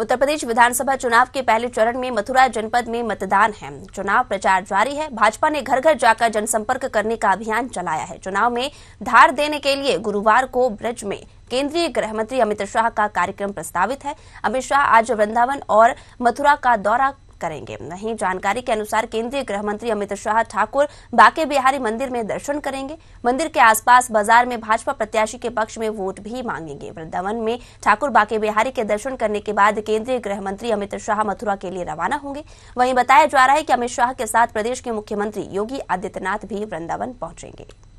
उत्तर प्रदेश विधानसभा चुनाव के पहले चरण में मथुरा जनपद में मतदान है चुनाव प्रचार जारी है भाजपा ने घर घर जाकर जनसंपर्क करने का अभियान चलाया है चुनाव में धार देने के लिए गुरुवार को ब्रज में केंद्रीय गृह मंत्री अमित शाह का कार्यक्रम प्रस्तावित है अमित शाह आज वृंदावन और मथुरा का दौरा करेंगे वहीं जानकारी के अनुसार केंद्रीय गृह मंत्री अमित शाह ठाकुर बाके बिहारी मंदिर में दर्शन करेंगे मंदिर के आसपास बाजार में भाजपा प्रत्याशी के पक्ष में वोट भी मांगेंगे वृंदावन में ठाकुर बाके बिहारी के दर्शन करने के बाद केंद्रीय गृह मंत्री अमित शाह मथुरा के लिए रवाना होंगे वहीं बताया जा रहा है कि अमित शाह के साथ प्रदेश के मुख्यमंत्री योगी आदित्यनाथ भी वृंदावन पहुंचेंगे